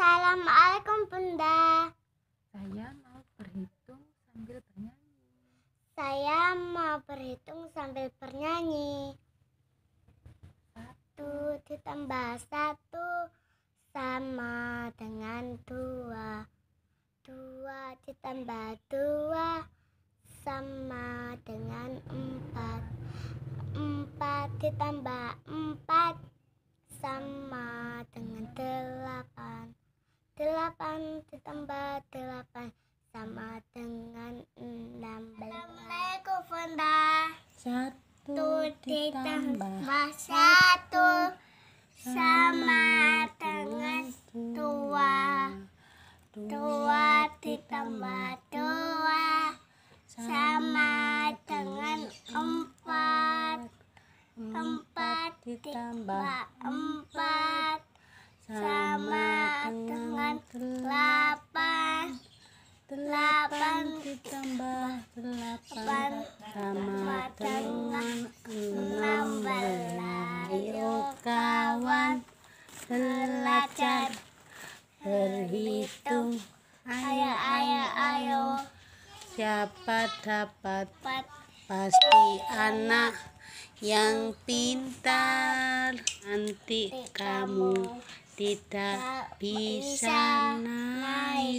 Assalamualaikum Bunda. Saya mau berhitung sambil bernyanyi. Saya mau berhitung sambil bernyanyi. Satu ditambah satu sama dengan dua. Dua ditambah dua sama dengan empat. Empat ditambah empat sama 8 ditambah 8 sama dengan 16 Assalamualaikum Bunda. Satu ditambah satu sama dengan dua Dua ditambah dua sama dengan empat Empat ditambah empat sama delapan delapan ditambah delapan sama dengan enam belas ayo kawan belajar berhitung ayo ayo ayo siapa dapat pasti anak yang pintar nanti kamu tidak bisa naik.